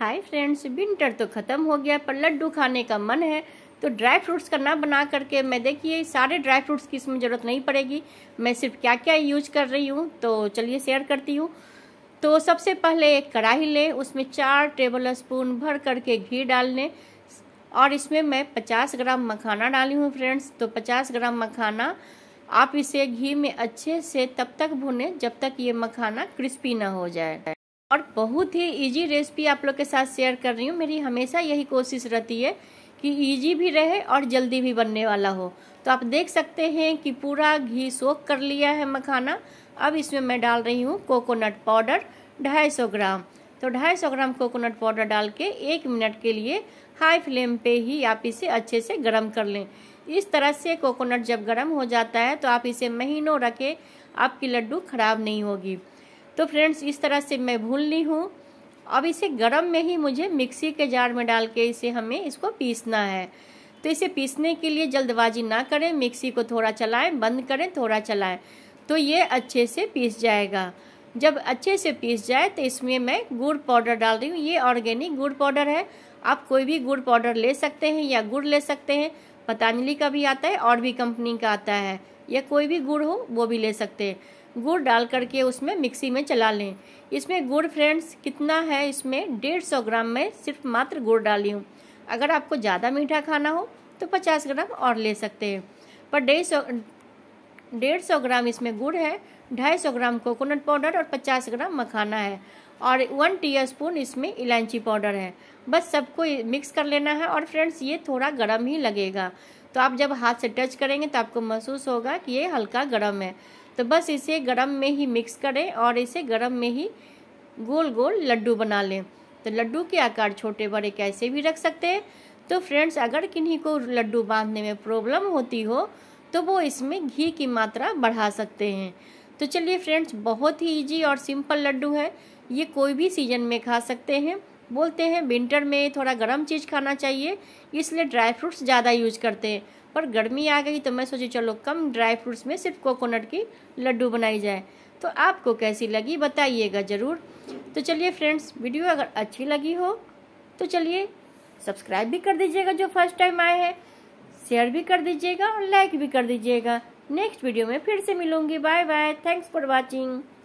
hi friends winter तो ख़त्म हो गया पर लड्डू खाने का मन है तो ड्राई फ्रूट्स का ना बना करके मैं देखिए सारे ड्राई फ्रूट्स की इसमें ज़रूरत नहीं पड़ेगी मैं सिर्फ क्या क्या यूज कर रही हूँ तो चलिए शेयर करती हूँ तो सबसे पहले एक कढ़ाई लें उसमें चार टेबल स्पून भर करके घी डाल लें और इसमें मैं पचास ग्राम मखाना डाली हूँ फ्रेंड्स तो पचास ग्राम मखाना आप इसे घी में अच्छे से तब तक भुने जब तक ये मखाना क्रिस्पी ना हो जाए और बहुत ही इजी रेसिपी आप लोग के साथ शेयर कर रही हूँ मेरी हमेशा यही कोशिश रहती है कि इजी भी रहे और जल्दी भी बनने वाला हो तो आप देख सकते हैं कि पूरा घी सोख कर लिया है मखाना अब इसमें मैं डाल रही हूँ कोकोनट पाउडर ढाई सौ ग्राम तो 250 ग्राम कोकोनट पाउडर डाल के एक मिनट के लिए हाई फ्लेम पे ही आप इसे अच्छे से गर्म कर लें इस तरह से कोकोनट जब गर्म हो जाता है तो आप इसे महीनों रखें आपकी लड्डू ख़राब नहीं होगी तो फ्रेंड्स इस तरह से मैं भून ली हूँ अब इसे गरम में ही मुझे मिक्सी के जार में डाल के इसे हमें इसको पीसना है तो इसे पीसने के लिए जल्दबाजी ना करें मिक्सी को थोड़ा चलाएं बंद करें थोड़ा चलाएं तो ये अच्छे से पीस जाएगा जब अच्छे से पीस जाए तो इसमें मैं गुड़ पाउडर डाल रही हूँ ये ऑर्गेनिक गुड़ पाउडर है आप कोई भी गुड़ पाउडर ले सकते हैं या गुड़ ले सकते हैं पतंजलि का भी आता है और भी कंपनी का आता है या कोई भी गुड़ हो वो भी ले सकते हैं गुड़ डाल करके उसमें मिक्सी में चला लें इसमें गुड़ फ्रेंड्स कितना है इसमें डेढ़ सौ ग्राम में सिर्फ मात्र गुड़ डाली हूँ अगर आपको ज़्यादा मीठा खाना हो तो पचास ग्राम और ले सकते हैं पर डेढ़ सौ डेढ़ सौ ग्राम इसमें गुड़ है ढाई सौ ग्राम कोकोनट पाउडर और पचास ग्राम मखाना है और वन स्पून इसमें इलायची पाउडर है बस सबको मिक्स कर लेना है और फ्रेंड्स ये थोड़ा गर्म ही लगेगा तो आप जब हाथ से टच करेंगे तो आपको महसूस होगा कि ये हल्का गर्म है तो बस इसे गर्म में ही मिक्स करें और इसे गर्म में ही गोल गोल लड्डू बना लें तो लड्डू के आकार छोटे बड़े कैसे भी रख सकते हैं तो फ्रेंड्स अगर किन्हीं को लड्डू बांधने में प्रॉब्लम होती हो तो वो इसमें घी की मात्रा बढ़ा सकते हैं तो चलिए फ्रेंड्स बहुत ही इजी और सिंपल लड्डू है ये कोई भी सीजन में खा सकते हैं बोलते हैं विंटर में थोड़ा गर्म चीज़ खाना चाहिए इसलिए ड्राई फ्रूट्स ज़्यादा यूज करते हैं पर गर्मी आ गई तो मैं सोची चलो कम ड्राई फ्रूट्स में सिर्फ कोकोनट की लड्डू बनाई जाए तो आपको कैसी लगी बताइएगा ज़रूर तो चलिए फ्रेंड्स वीडियो अगर अच्छी लगी हो तो चलिए सब्सक्राइब भी कर दीजिएगा जो फर्स्ट टाइम आए हैं शेयर भी कर दीजिएगा और लाइक भी कर दीजिएगा नेक्स्ट वीडियो में फिर से मिलूंगी bye bye thanks for watching